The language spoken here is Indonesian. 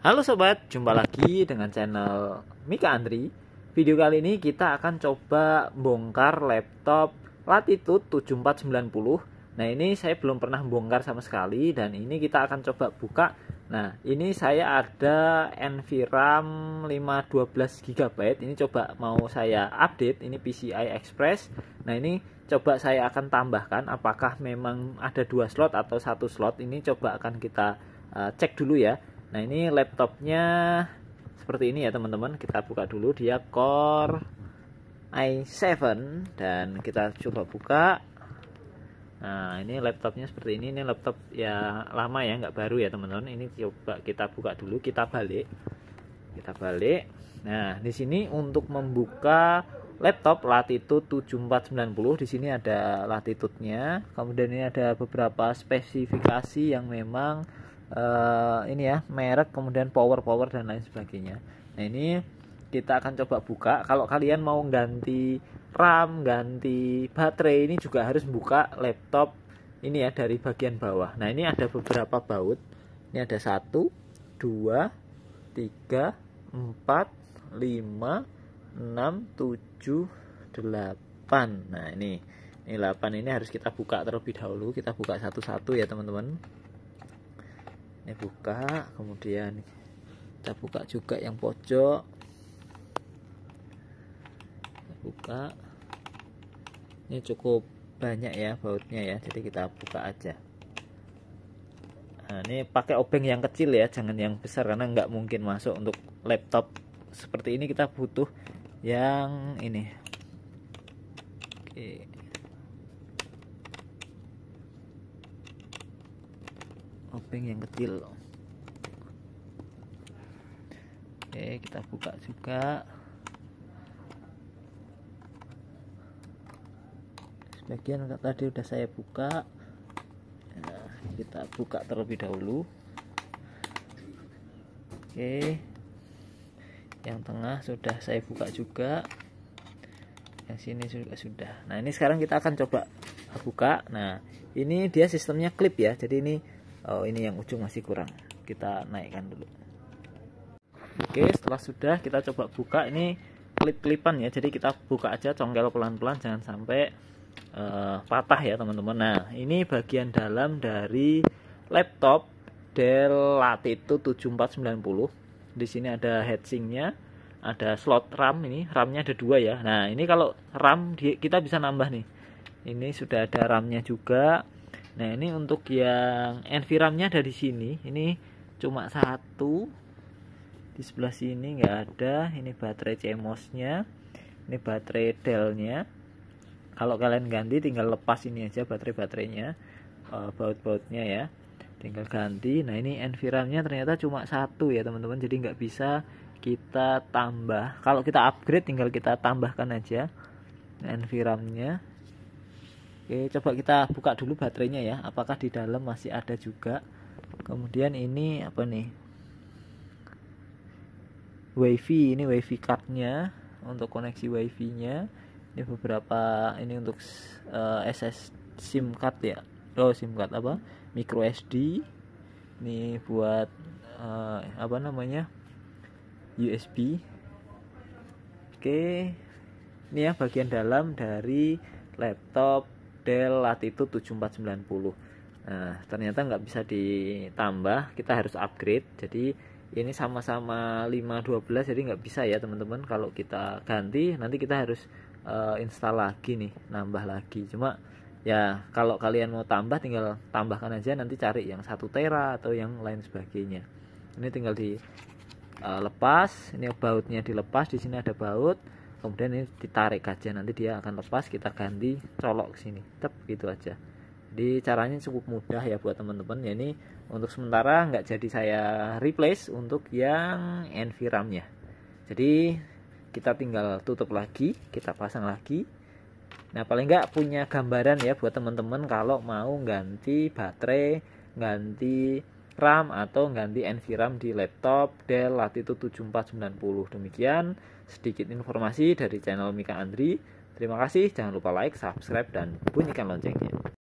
Halo sobat, jumpa lagi dengan channel Mika Andri. Video kali ini kita akan coba bongkar laptop Latitude 7490. Nah, ini saya belum pernah bongkar sama sekali dan ini kita akan coba buka. Nah, ini saya ada NVRAM 512 GB. Ini coba mau saya update, ini PCI Express. Nah, ini coba saya akan tambahkan apakah memang ada dua slot atau satu slot. Ini coba akan kita eh, cek dulu ya nah ini laptopnya seperti ini ya teman-teman kita buka dulu dia core i7 dan kita coba buka nah ini laptopnya seperti ini ini laptop ya lama ya nggak baru ya teman-teman ini coba kita buka dulu kita balik kita balik nah di sini untuk membuka laptop Latitude 7490 di sini ada latitude-nya kemudian ini ada beberapa spesifikasi yang memang uh, ini ya merek kemudian power power dan lain sebagainya nah ini kita akan coba buka kalau kalian mau ganti RAM ganti baterai ini juga harus buka laptop ini ya dari bagian bawah nah ini ada beberapa baut ini ada satu dua tiga empat lima enam tujuh delapan nah ini ini delapan ini harus kita buka terlebih dahulu kita buka satu-satu ya teman-teman ini buka kemudian kita buka juga yang pojok kita buka ini cukup banyak ya bautnya ya jadi kita buka aja nah ini pakai obeng yang kecil ya jangan yang besar karena nggak mungkin masuk untuk laptop seperti ini kita butuh yang ini oke obeng yang kecil oke kita buka juga sebagian tadi udah saya buka nah, kita buka terlebih dahulu oke yang tengah sudah saya buka juga yang sini juga sudah nah ini sekarang kita akan coba buka nah ini dia sistemnya klip ya jadi ini oh ini yang ujung masih kurang kita naikkan dulu oke setelah sudah kita coba buka ini klip-klipan ya jadi kita buka aja congkel pelan-pelan jangan sampai uh, patah ya teman-teman nah ini bagian dalam dari laptop Dell Latitude 7490 di sini ada heatsinknya ada slot RAM ini RAM-nya ada dua ya nah ini kalau RAM kita bisa nambah nih ini sudah ada RAM-nya juga Nah ini untuk yang enviramnya dari sini ini cuma satu di sebelah sini nggak ada ini baterai CMOS-nya ini baterai Dell-nya kalau kalian ganti tinggal lepas ini aja baterai baterainya eh, baut-bautnya ya tinggal ganti nah ini enviramnya ternyata cuma satu ya teman-teman jadi nggak bisa kita tambah kalau kita upgrade tinggal kita tambahkan aja enviramnya Oke, coba kita buka dulu baterainya ya. Apakah di dalam masih ada juga? Kemudian ini apa nih? WiFi ini WiFi cardnya untuk koneksi WiFi-nya. Ini beberapa ini untuk uh, eh, SS SIM card ya. Oh, SIM card apa? Micro SD. Ini buat uh, apa namanya? USB. Oke. Ini ya bagian dalam dari laptop model Latitude 7490 nah ternyata nggak bisa ditambah kita harus upgrade jadi ini sama-sama 512 jadi nggak bisa ya teman-teman kalau kita ganti nanti kita harus uh, install lagi nih nambah lagi cuma ya kalau kalian mau tambah tinggal tambahkan aja nanti cari yang satu tera atau yang lain sebagainya ini tinggal dilepas uh, lepas. ini bautnya dilepas di sini ada baut kemudian ini ditarik aja nanti dia akan lepas kita ganti colok ke sini tep gitu aja jadi caranya cukup mudah ya buat teman-teman ya ini untuk sementara nggak jadi saya replace untuk yang nya jadi kita tinggal tutup lagi kita pasang lagi nah paling nggak punya gambaran ya buat teman-teman kalau mau ganti baterai ganti RAM atau ganti NVRAM di laptop Dell Latitude 7490. Demikian sedikit informasi dari channel Mika Andri. Terima kasih, jangan lupa like, subscribe, dan bunyikan loncengnya.